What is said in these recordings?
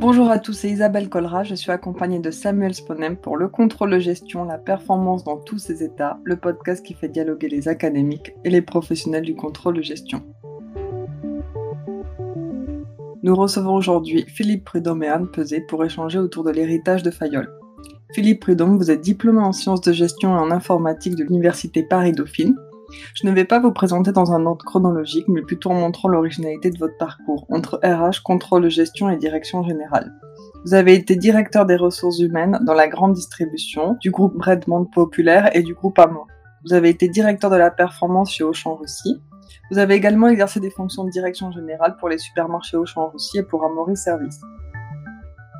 Bonjour à tous, c'est Isabelle Colra, je suis accompagnée de Samuel Sponem pour le contrôle de gestion, la performance dans tous ses états, le podcast qui fait dialoguer les académiques et les professionnels du contrôle de gestion. Nous recevons aujourd'hui Philippe Prudhomme et Anne Pesé pour échanger autour de l'héritage de Fayol. Philippe Prudhomme, vous êtes diplômé en sciences de gestion et en informatique de l'Université Paris-Dauphine. Je ne vais pas vous présenter dans un ordre chronologique, mais plutôt en montrant l'originalité de votre parcours, entre RH, contrôle gestion et direction générale. Vous avez été directeur des ressources humaines dans la grande distribution, du groupe Bredmond Populaire et du groupe Amo. Vous avez été directeur de la performance chez Auchan Russie. Vous avez également exercé des fonctions de direction générale pour les supermarchés Auchan Russie et pour et Service.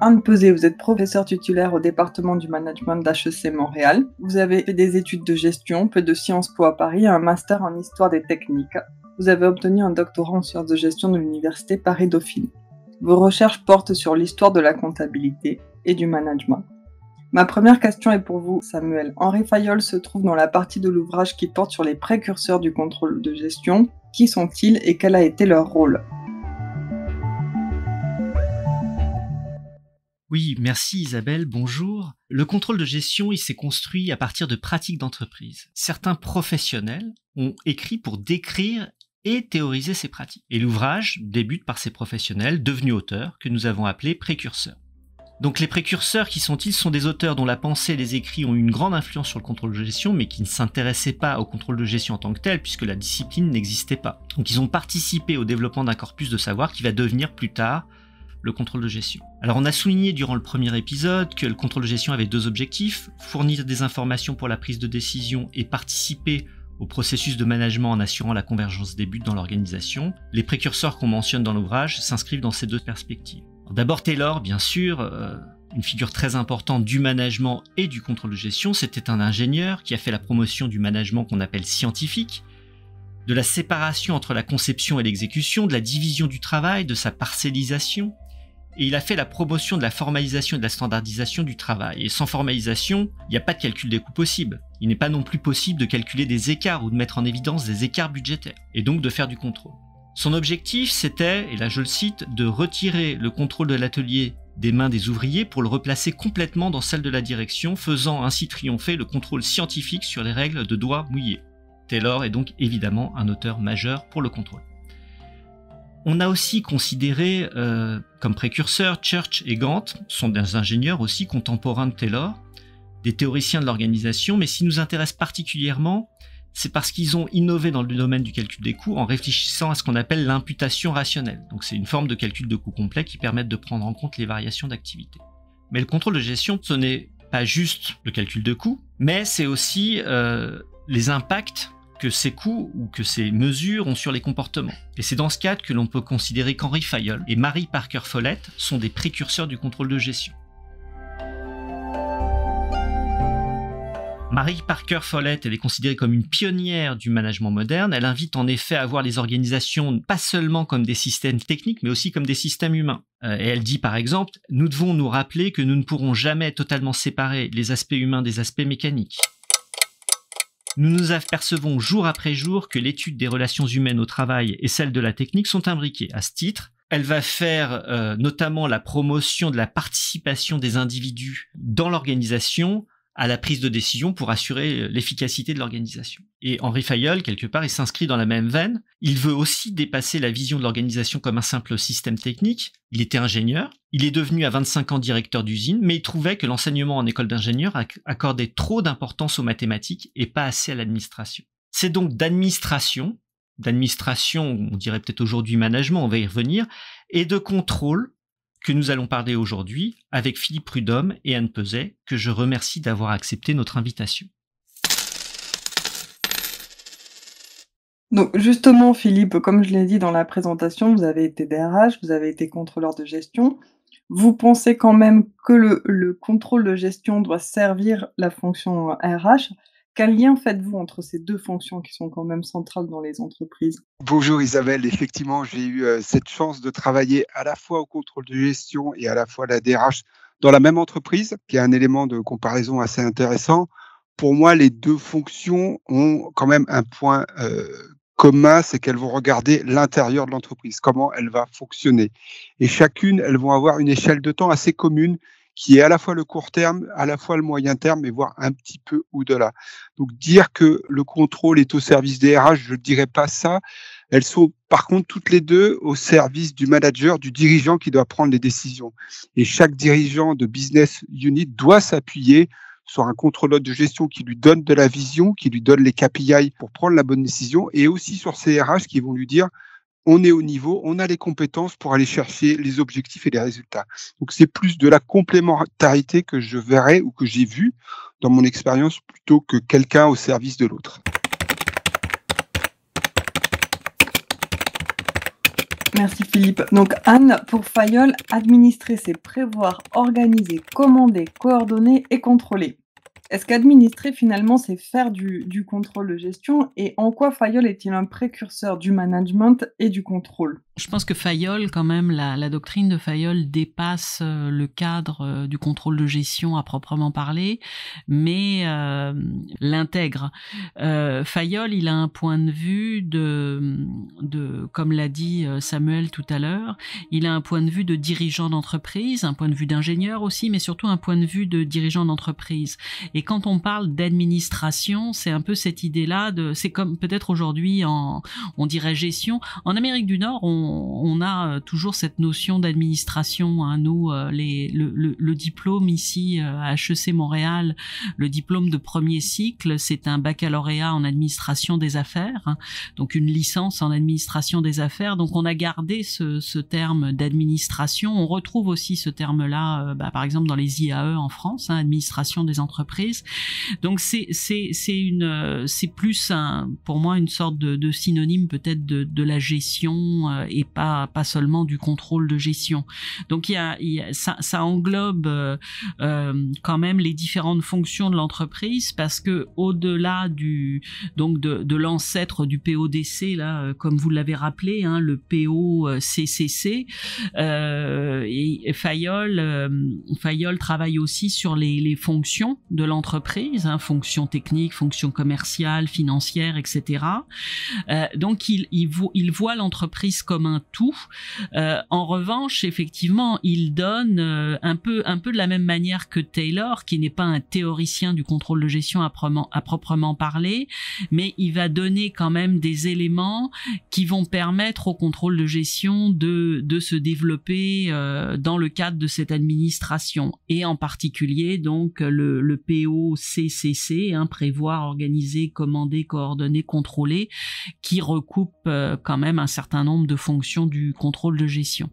Anne Pesé, vous êtes professeur titulaire au département du management d'HEC Montréal. Vous avez fait des études de gestion, peu de Sciences Po à Paris un master en histoire des techniques. Vous avez obtenu un doctorat en sciences de gestion de l'université Paris-Dauphine. Vos recherches portent sur l'histoire de la comptabilité et du management. Ma première question est pour vous, Samuel. Henri Fayol se trouve dans la partie de l'ouvrage qui porte sur les précurseurs du contrôle de gestion. Qui sont-ils et quel a été leur rôle Oui, merci Isabelle, bonjour. Le contrôle de gestion, il s'est construit à partir de pratiques d'entreprise. Certains professionnels ont écrit pour décrire et théoriser ces pratiques. Et l'ouvrage débute par ces professionnels devenus auteurs que nous avons appelés précurseurs. Donc les précurseurs, qui sont-ils sont des auteurs dont la pensée et les écrits ont une grande influence sur le contrôle de gestion, mais qui ne s'intéressaient pas au contrôle de gestion en tant que tel, puisque la discipline n'existait pas. Donc ils ont participé au développement d'un corpus de savoir qui va devenir plus tard le contrôle de gestion. Alors on a souligné durant le premier épisode que le contrôle de gestion avait deux objectifs, fournir des informations pour la prise de décision et participer au processus de management en assurant la convergence des buts dans l'organisation. Les précurseurs qu'on mentionne dans l'ouvrage s'inscrivent dans ces deux perspectives. D'abord Taylor, bien sûr, euh, une figure très importante du management et du contrôle de gestion, c'était un ingénieur qui a fait la promotion du management qu'on appelle scientifique, de la séparation entre la conception et l'exécution, de la division du travail, de sa parcellisation et il a fait la promotion de la formalisation et de la standardisation du travail. Et sans formalisation, il n'y a pas de calcul des coûts possibles. Il n'est pas non plus possible de calculer des écarts ou de mettre en évidence des écarts budgétaires, et donc de faire du contrôle. Son objectif, c'était, et là je le cite, de retirer le contrôle de l'atelier des mains des ouvriers pour le replacer complètement dans celle de la direction, faisant ainsi triompher le contrôle scientifique sur les règles de doigts mouillés. Taylor est donc évidemment un auteur majeur pour le contrôle. On a aussi considéré euh, comme précurseurs Church et Gant, sont des ingénieurs aussi contemporains de Taylor, des théoriciens de l'organisation, mais s'ils nous intéresse particulièrement, c'est parce qu'ils ont innové dans le domaine du calcul des coûts en réfléchissant à ce qu'on appelle l'imputation rationnelle. Donc c'est une forme de calcul de coûts complet qui permet de prendre en compte les variations d'activité. Mais le contrôle de gestion, ce n'est pas juste le calcul de coûts, mais c'est aussi euh, les impacts que ces coûts ou que ces mesures ont sur les comportements. Et c'est dans ce cadre que l'on peut considérer qu'Henri Fayol et Marie Parker Follett sont des précurseurs du contrôle de gestion. Marie Parker Follett, est considérée comme une pionnière du management moderne. Elle invite en effet à voir les organisations pas seulement comme des systèmes techniques, mais aussi comme des systèmes humains. Euh, et elle dit par exemple, nous devons nous rappeler que nous ne pourrons jamais totalement séparer les aspects humains des aspects mécaniques. Nous nous apercevons jour après jour que l'étude des relations humaines au travail et celle de la technique sont imbriquées. À ce titre, elle va faire euh, notamment la promotion de la participation des individus dans l'organisation à la prise de décision pour assurer euh, l'efficacité de l'organisation. Et Henri Fayol, quelque part, il s'inscrit dans la même veine. Il veut aussi dépasser la vision de l'organisation comme un simple système technique. Il était ingénieur. Il est devenu à 25 ans directeur d'usine, mais il trouvait que l'enseignement en école d'ingénieur accordait trop d'importance aux mathématiques et pas assez à l'administration. C'est donc d'administration, d'administration, on dirait peut-être aujourd'hui management, on va y revenir, et de contrôle que nous allons parler aujourd'hui avec Philippe Prudhomme et Anne Peset, que je remercie d'avoir accepté notre invitation. Donc justement, Philippe, comme je l'ai dit dans la présentation, vous avez été DRH, vous avez été contrôleur de gestion. Vous pensez quand même que le, le contrôle de gestion doit servir la fonction RH euh, quel lien faites-vous entre ces deux fonctions qui sont quand même centrales dans les entreprises Bonjour Isabelle, effectivement j'ai eu euh, cette chance de travailler à la fois au contrôle de gestion et à la fois à la DRH dans la même entreprise, qui est un élément de comparaison assez intéressant. Pour moi, les deux fonctions ont quand même un point euh, commun, c'est qu'elles vont regarder l'intérieur de l'entreprise, comment elle va fonctionner. Et chacune, elles vont avoir une échelle de temps assez commune qui est à la fois le court terme, à la fois le moyen terme, et voire un petit peu au-delà. Donc dire que le contrôle est au service des RH, je ne dirais pas ça. Elles sont par contre toutes les deux au service du manager, du dirigeant qui doit prendre les décisions. Et chaque dirigeant de business unit doit s'appuyer sur un contrôleur de gestion qui lui donne de la vision, qui lui donne les KPI pour prendre la bonne décision, et aussi sur ces RH qui vont lui dire on est au niveau, on a les compétences pour aller chercher les objectifs et les résultats. Donc c'est plus de la complémentarité que je verrais ou que j'ai vu dans mon expérience plutôt que quelqu'un au service de l'autre. Merci Philippe. Donc Anne, pour Fayol, administrer, c'est prévoir, organiser, commander, coordonner et contrôler. Est-ce qu'administrer, finalement, c'est faire du, contrôle de gestion Et en quoi Fayol est-il un précurseur du management et du contrôle je pense que Fayol, quand même, la, doctrine de Fayol dépasse euh, le cadre euh, du contrôle de gestion à proprement parler, mais euh, l'intègre. Fayol, il a un point de vue de, de comme l'a dit Samuel tout à l'heure, il a un point de vue de dirigeant d'entreprise, un point de vue d'ingénieur aussi, mais surtout un point de vue de dirigeant d'entreprise. Et quand on parle d'administration, c'est un peu cette idée-là de, c'est comme peut-être aujourd'hui on dirait gestion. En Amérique du Nord, on on, a euh, toujours cette notion d'administration. Hein. Nous, euh, le, diplôme ici euh, à HEC Montréal, le diplôme de premier cycle, c'est un baccalauréat en administration des affaires, hein. donc une licence en administration des affaires. Donc on a gardé ce, terme d'administration. On retrouve aussi ce terme-là, bah, par exemple dans les IAE en France, hein, administration des entreprises. Donc c'est plus pour moi une sorte de, synonyme peut-être de, de la gestion pas, pas seulement du contrôle de gestion. Donc il ça, englobe euh, euh, quand même les différentes fonctions de l'entreprise parce que au-delà du donc de, l'ancêtre du PODC là, euh, comme vous l'avez rappelé, hein, le POCCC, et Fayol, Fayol travaille aussi sur les, fonctions de l'entreprise, hein, fonctions techniques, fonctions commerciales, financières, etc. donc il, il, il voit l'entreprise comme un tout. Euh, en revanche, effectivement, il donne euh, un peu un peu de la même manière que Taylor, qui n'est pas un théoricien du contrôle de gestion à proprement, proprement parler, mais il va donner quand même des éléments qui vont permettre au contrôle de gestion de se développer euh, dans le cadre de cette administration et en particulier donc le, le POCCC, hein, prévoir, organiser, commander, coordonner, contrôler, qui recoupe quand même un certain nombre de fonction du contrôle de gestion.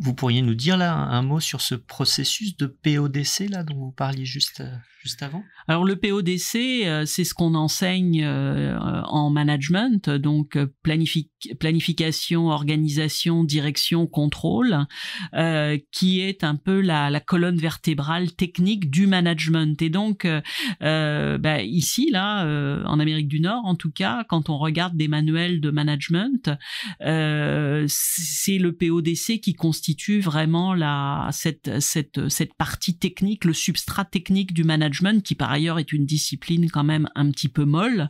Vous pourriez nous dire là un mot sur ce processus de PODC là dont vous parliez juste, euh, juste avant Alors le PODC, euh, c'est ce qu'on enseigne euh, en management, donc planification, organisation, direction, contrôle, qui est un peu la, colonne vertébrale technique du management. Et donc bah, ici là, en Amérique du Nord en tout cas, quand on regarde des manuels de management, c'est le PODC qui constitue vraiment la, cette, cette, cette partie technique, le substrat technique du management, qui par ailleurs est une discipline quand même un petit peu molle.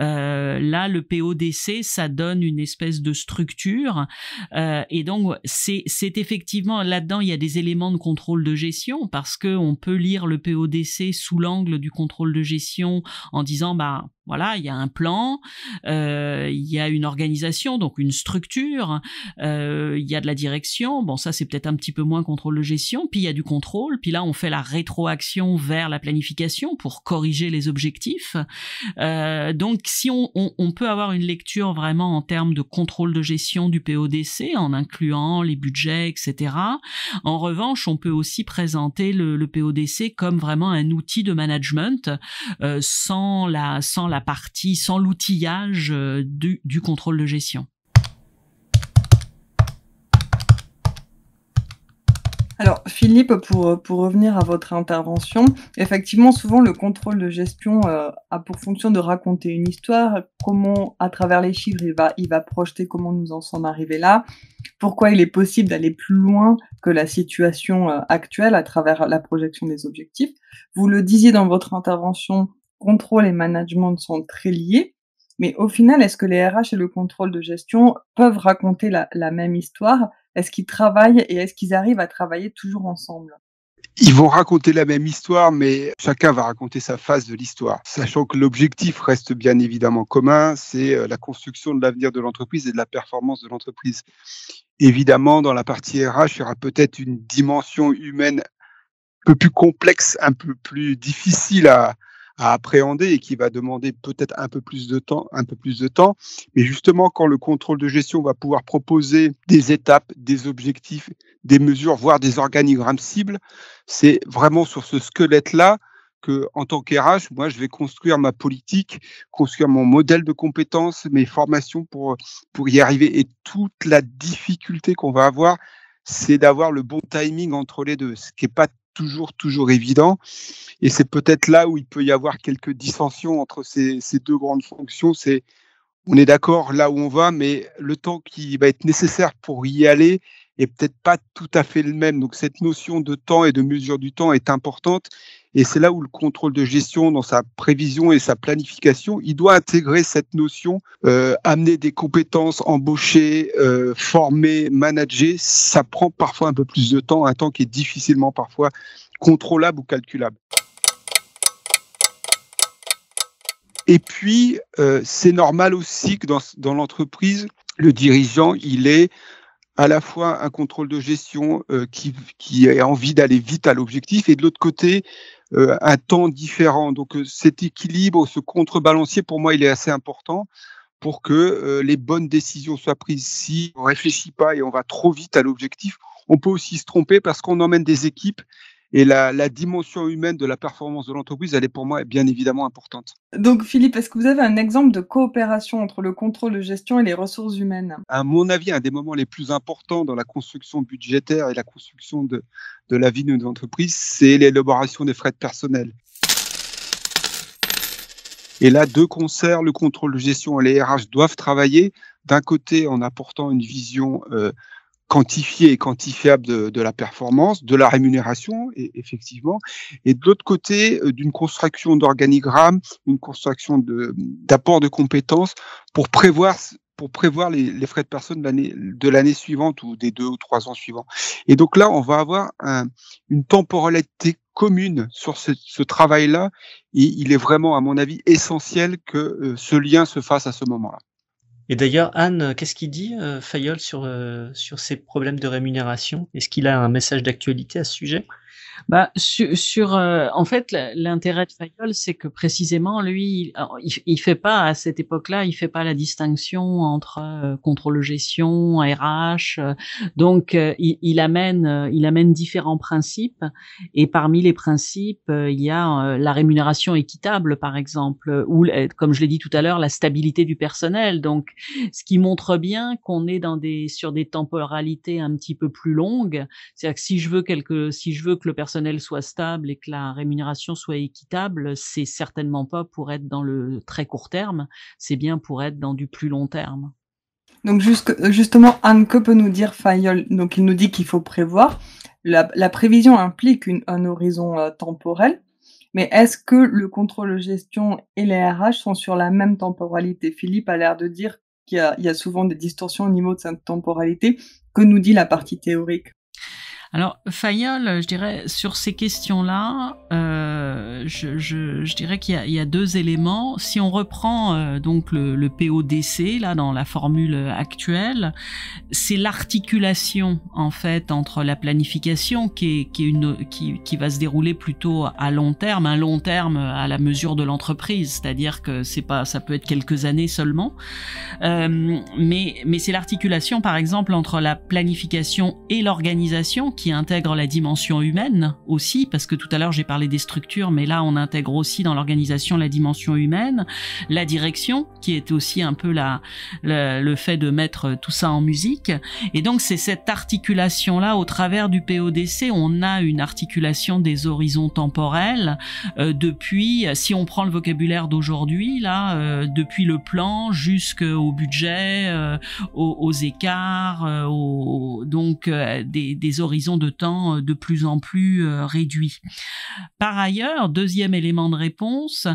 Euh, là, le PODC, ça donne une espèce de structure. Euh, et donc, c'est effectivement, là-dedans, il y a des éléments de contrôle de gestion, parce que on peut lire le PODC sous l'angle du contrôle de gestion en disant, bah, voilà, il y a un plan, euh, il y a une organisation, donc une structure, euh, il y a de la direction. Bon, ça c'est peut-être un petit peu moins contrôle de gestion. Puis il y a du contrôle. Puis là, on fait la rétroaction vers la planification pour corriger les objectifs. Euh, donc, si on, peut avoir une lecture vraiment en termes de contrôle de gestion du PODC en incluant les budgets, etc. En revanche, on peut aussi présenter le, le PODC comme vraiment un outil de management sans la sans la la partie, sans l'outillage euh, du, contrôle de gestion. Alors Philippe, pour, euh, pour revenir à votre intervention, effectivement, souvent le contrôle de gestion euh, a pour fonction de raconter une histoire, comment à travers les chiffres il va, il va projeter comment nous en sommes arrivés là, pourquoi il est possible d'aller plus loin que la situation actuelle à travers la projection des objectifs. Vous le disiez dans votre intervention, contrôle et management sont très liés. Mais au final, est-ce que les RH et le contrôle de gestion peuvent raconter la, même histoire Est-ce qu'ils travaillent et est-ce qu'ils arrivent à travailler toujours ensemble ils vont raconter la même histoire, mais chacun va raconter sa phase de l'histoire, sachant que l'objectif reste bien évidemment commun, c'est euh, la construction de l'avenir de l'entreprise et de la performance de l'entreprise. Évidemment, dans la partie RH, il y aura peut-être une dimension humaine un peu plus complexe, un peu plus difficile à, à appréhender et qui va demander peut-être un peu plus de temps, un peu plus de temps. Mais justement, quand le contrôle de gestion va pouvoir proposer des étapes, des objectifs, des mesures, voire des organigrammes cibles, c'est vraiment sur ce squelette-là que, en tant qu'RH, moi, je vais construire ma politique, construire mon modèle de compétences, mes formations pour, pour y arriver. Et toute la difficulté qu'on va avoir, c'est d'avoir le bon timing entre les deux, ce qui n'est pas toujours, toujours évident. Et c'est peut-être là où il peut y avoir quelques dissensions entre ces, deux grandes fonctions. C'est on est d'accord là où on va, mais le temps qui va être nécessaire pour y aller est peut-être pas tout à fait le même. Donc cette notion de temps et de mesure du temps est importante et c'est là où le contrôle de gestion, dans sa prévision et sa planification, il doit intégrer cette notion, euh, amener des compétences, embaucher, euh, former, manager. Ça prend parfois un peu plus de temps, un temps qui est difficilement parfois contrôlable ou calculable. Et puis, euh, c'est normal aussi que dans, dans l'entreprise, le dirigeant, il est à la fois un contrôle de gestion euh, qui, qui a envie d'aller vite à l'objectif et de l'autre côté, euh, un temps différent. Donc euh, cet équilibre, ce contrebalancier, pour moi, il est assez important pour que les bonnes décisions soient prises. Si on réfléchit pas et on va trop vite à l'objectif, on peut aussi se tromper parce qu'on emmène des équipes et la, dimension humaine de la performance de l'entreprise, elle est pour moi bien évidemment importante. Donc Philippe, est-ce que vous avez un exemple de coopération entre le contrôle de gestion et les ressources humaines À mon avis, un des moments les plus importants dans la construction budgétaire et la construction de, la vie d'une entreprise, c'est l'élaboration des frais de personnel. Et là, deux concerts, le contrôle de gestion et les RH doivent travailler d'un côté en apportant une vision euh, quantifié et quantifiable de, la performance, de la rémunération, effectivement, et de l'autre côté, euh, d'une construction d'organigramme, une construction d'apport de, compétences pour prévoir pour prévoir les, frais de personne de l'année suivante ou des deux ou trois ans suivants. Et donc là, on va avoir une temporalité commune sur ce, travail-là. Et il est vraiment, à mon avis, essentiel que euh, ce lien se fasse à ce moment-là. Et d'ailleurs, Anne, euh, qu'est-ce qu'il dit, euh, Fayol, sur, euh, sur ces problèmes de rémunération Est-ce qu'il a un message d'actualité à ce sujet bah, sur, euh, en fait, l'intérêt de Fayol, c'est que précisément, lui, oh, il, il, fait pas à cette époque-là, il fait pas la distinction entre euh, contrôle-gestion, RH. Euh, donc, il, amène, il amène différents principes, et parmi les principes, il y a la rémunération équitable, par exemple, ou, comme je l'ai dit tout à l'heure, la stabilité du personnel. Donc, ce qui montre bien qu'on est dans des sur des temporalités un petit peu plus longues. C'est-à-dire que si je veux quelque, si je veux que le personnel soit stable et que la rémunération soit équitable, c'est certainement pas pour être dans le très court terme, c'est bien pour être dans du plus long terme. Donc justement, Anne, que peut nous dire Fayol Donc il nous dit qu'il faut prévoir. La, prévision implique un horizon euh, temporel, mais est-ce que le contrôle de gestion et les RH sont sur la même temporalité Philippe a l'air de dire qu'il y, y, a souvent des distorsions au niveau de cette temporalité. Que nous dit la partie théorique alors, Fayol, je dirais, sur ces questions-là, euh, euh, je, dirais qu'il y, a deux éléments. Si on reprend euh, donc le, PODC là dans la formule actuelle, c'est l'articulation en fait entre la planification qui, est, qui, une, qui, va se dérouler plutôt à long terme, un long terme à la mesure de l'entreprise, c'est-à-dire que c'est pas ça peut être quelques années seulement, euh, mais mais c'est l'articulation par exemple entre la planification et l'organisation qui intègre la dimension humaine aussi parce que tout à l'heure j'ai parlé des structures mais là on intègre aussi dans l'organisation la dimension humaine, la direction, qui est aussi un peu la, le fait de mettre tout ça en musique. Et donc c'est cette articulation-là, au travers du PODC, on a une articulation des horizons temporels euh, depuis, si on prend le vocabulaire d'aujourd'hui, là, euh, depuis le plan jusqu'au budget, euh, aux, écarts, au donc des, des horizons de temps de plus en plus réduits. Par ailleurs, Deuxième élément de réponse,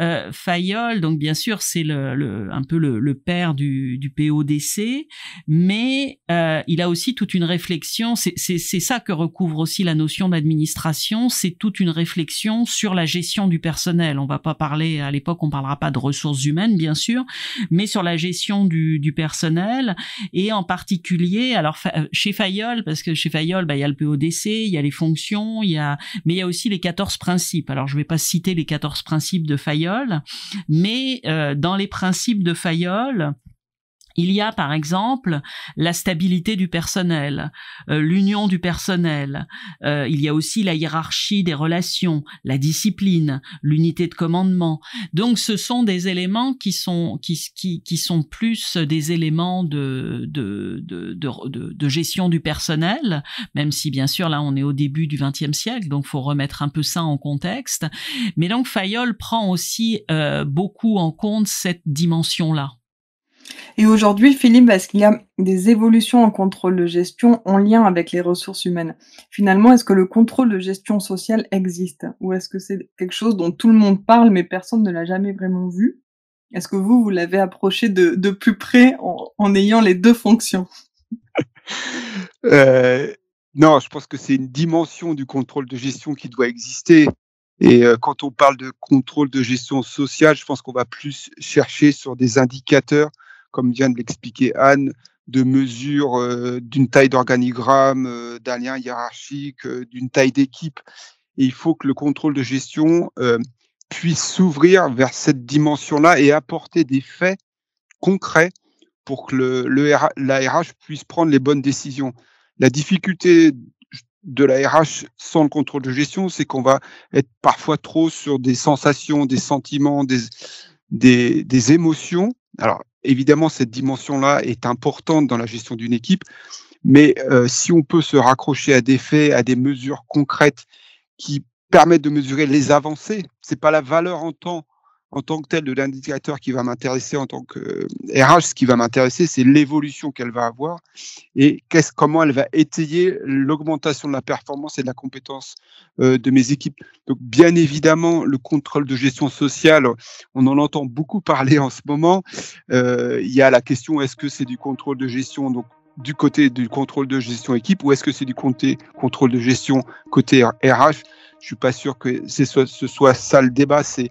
euh, Fayol, donc bien sûr, c'est le, un peu le, père du, PODC, mais euh, il a aussi toute une réflexion, c'est ça que recouvre aussi la notion d'administration, c'est toute une réflexion sur la gestion du personnel. On va pas parler, à l'époque, on parlera pas de ressources humaines, bien sûr, mais sur la gestion du, personnel, et en particulier, alors euh, chez Fayol, parce que chez Fayol, bah, il y a le PODC, il y a les fonctions, mais il y a aussi les 14 principes alors, je ne vais pas citer les 14 principes de Fayol, mais euh, dans les principes de Fayol, il y a par exemple la stabilité du personnel, euh, l'union du personnel, euh, il y a aussi la hiérarchie des relations, la discipline, l'unité de commandement. Donc ce sont des éléments qui sont, qui, qui, sont plus des éléments de, de, de, de, gestion du personnel, même si bien sûr là on est au début du XXe siècle, donc faut remettre un peu ça en contexte. Mais donc Fayol prend aussi euh, beaucoup en compte cette dimension-là. Et aujourd'hui, Philippe, est-ce qu'il y a des évolutions en contrôle de gestion en lien avec les ressources humaines Finalement, est-ce que le contrôle de gestion sociale existe Ou est-ce que c'est quelque chose dont tout le monde parle mais personne ne l'a jamais vraiment vu Est-ce que vous, vous l'avez approché de, plus près en, ayant les deux fonctions euh, Non, je pense que c'est une dimension du contrôle de gestion qui doit exister. Et euh, quand on parle de contrôle de gestion sociale, je pense qu'on va plus chercher sur des indicateurs comme vient de l'expliquer Anne, de mesures euh, d'une taille d'organigramme, euh, d'un lien hiérarchique, euh, d'une taille d'équipe. Et il faut que le contrôle de gestion puisse s'ouvrir vers cette dimension-là et apporter des faits concrets pour que le, puisse prendre les bonnes décisions. La difficulté de la RH sans le contrôle de gestion, c'est qu'on va être parfois trop sur des sensations, des sentiments, des, des, des émotions. Alors, Évidemment, cette dimension-là est importante dans la gestion d'une équipe, mais euh, si on peut se raccrocher à des faits, à des mesures concrètes qui permettent de mesurer les avancées, ce n'est pas la valeur en temps en tant que tel de l'indicateur qui va m'intéresser en tant que RH, euh, ce qui va m'intéresser, c'est l'évolution qu'elle va avoir et comment elle va étayer l'augmentation de la performance et de la compétence euh, de mes équipes. Donc, bien évidemment, le contrôle de gestion sociale, on en entend beaucoup parler en ce moment. Euh, il y a la question est-ce que c'est du contrôle de gestion donc du côté du contrôle de gestion équipe ou est-ce que c'est du côté contrôle de gestion côté RH je ne suis pas sûr que ce, ce soit ça le débat. C'est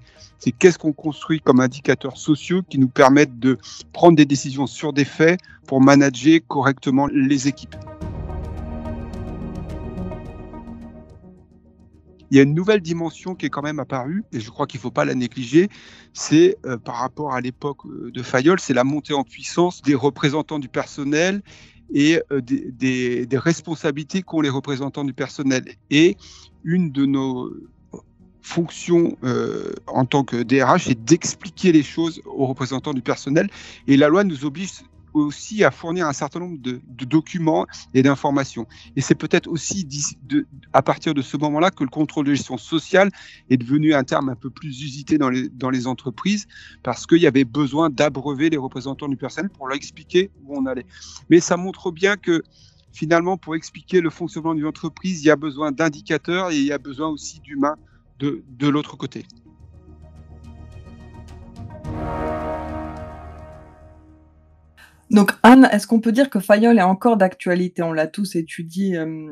qu'est-ce qu'on construit comme indicateurs sociaux qui nous permettent de prendre des décisions sur des faits pour manager correctement les équipes. Il y a une nouvelle dimension qui est quand même apparue, et je crois qu'il ne faut pas la négliger, c'est euh, par rapport à l'époque euh, de Fayol, c'est la montée en puissance des représentants du personnel et euh, des, responsabilités qu'ont les représentants du personnel. Et une de nos fonctions euh, en tant que DRH c'est d'expliquer les choses aux représentants du personnel. Et la loi nous oblige aussi à fournir un certain nombre de, documents et d'informations. Et c'est peut-être aussi à partir de ce moment-là que le contrôle de gestion sociale est devenu un terme un peu plus usité dans les, entreprises parce qu'il y avait besoin d'abreuver les représentants du personnel pour leur expliquer où on allait. Mais ça montre bien que finalement, pour expliquer le fonctionnement d'une entreprise, il y a besoin d'indicateurs et il y a besoin aussi d'humains de, de l'autre côté. Donc Anne, est-ce qu'on peut dire que Fayol est encore d'actualité On l'a tous étudié euh,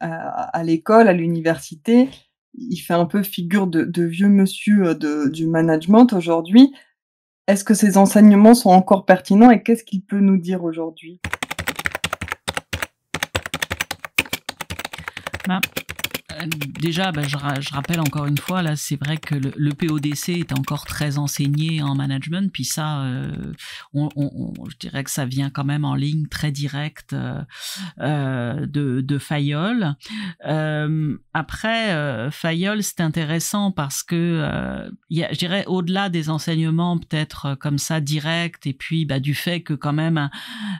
à, l'école, à l'université. Il fait un peu figure de, vieux monsieur euh, du management aujourd'hui. Est-ce que ses enseignements sont encore pertinents et qu'est-ce qu'il peut nous dire aujourd'hui déjà, bah, je, je, rappelle encore une fois, là, c'est vrai que le, PODC est encore très enseigné en management, puis ça, euh, on, je dirais que ça vient quand même en ligne très directe euh, euh, de, de Fayol. après, Fayol, c'est intéressant parce que, y je dirais, au-delà des enseignements peut-être comme ça directs, et puis bah, du fait que quand même,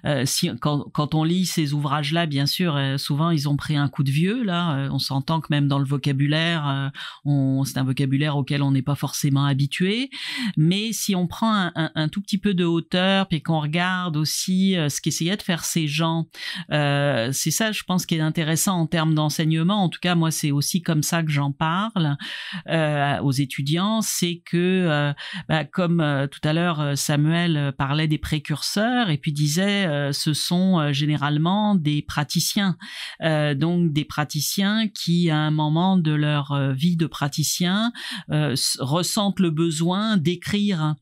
hein, si, quand, quand, on lit ces ouvrages-là, bien sûr, souvent, ils ont pris un coup de vieux, là, on s'entend que même dans le vocabulaire. Euh, on, c'est un vocabulaire auquel on n'est pas forcément habitué. Mais si on prend un, tout petit peu de hauteur, puis qu'on regarde aussi euh, ce qu'essayaient de faire ces gens, euh, c'est ça, je pense, qui est intéressant en termes d'enseignement. En tout cas, moi, c'est aussi comme ça que j'en parle aux étudiants. C'est que, bah, comme tout à l'heure, Samuel parlait des précurseurs et puis disait, ce sont généralement des praticiens. donc, des praticiens qui à un moment de leur euh, vie de praticien euh, ressentent le besoin d'écrire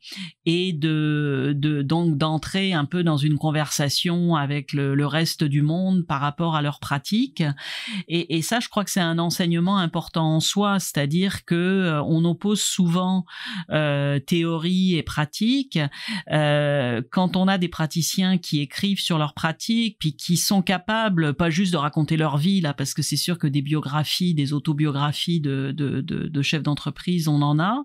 et de, de donc d'entrer un peu dans une conversation avec le, reste du monde par rapport à leur pratique. Et, ça, je crois que c'est un enseignement important en soi, c'est-à-dire que euh, on oppose souvent théorie et pratique. quand on a des praticiens qui écrivent sur leur pratique, puis qui sont capables, pas juste de raconter leur vie là, parce que c'est sûr que des biographies des autobiographies de, chefs d'entreprise, on en a,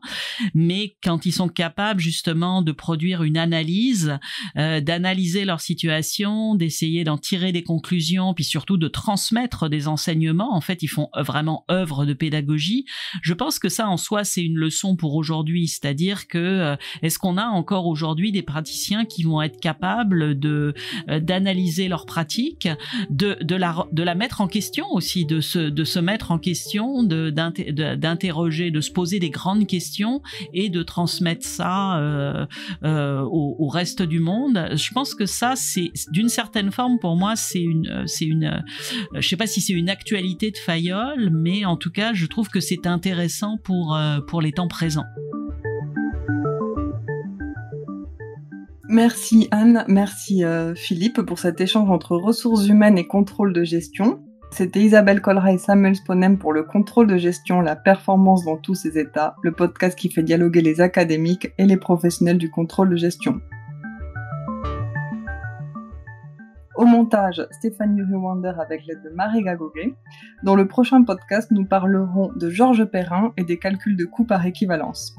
mais quand ils sont capables justement de produire une analyse, euh, d'analyser leur situation, d'essayer d'en tirer des conclusions, puis surtout de transmettre des enseignements, en fait, ils font euh, vraiment œuvre de pédagogie. Je pense que ça en soi, c'est une leçon pour aujourd'hui, c'est-à-dire que euh, est-ce qu'on a encore aujourd'hui des praticiens qui vont être capables de d'analyser leur pratique, de, de, la, de la mettre en question aussi, de se, de se mettre en question, d'interroger, de, se poser des grandes questions et de transmettre ça euh, euh, au, reste du monde. Je pense que ça, c'est d'une certaine forme pour moi, c'est une, c'est une, je sais pas si c'est une actualité de Fayol, mais en tout cas, je trouve que c'est intéressant pour euh, pour les temps présents. Merci Anne, merci Philippe pour cet échange entre ressources humaines et contrôle de gestion. C'était Isabelle Colra et Samuel Sponem pour le contrôle de gestion, la performance dans tous ses états, le podcast qui fait dialoguer les académiques et les professionnels du contrôle de gestion. Au montage, Stéphanie Rewander avec l'aide de Marie Gagoguet. Dans le prochain podcast, nous parlerons de Georges Perrin et des calculs de coûts par équivalence.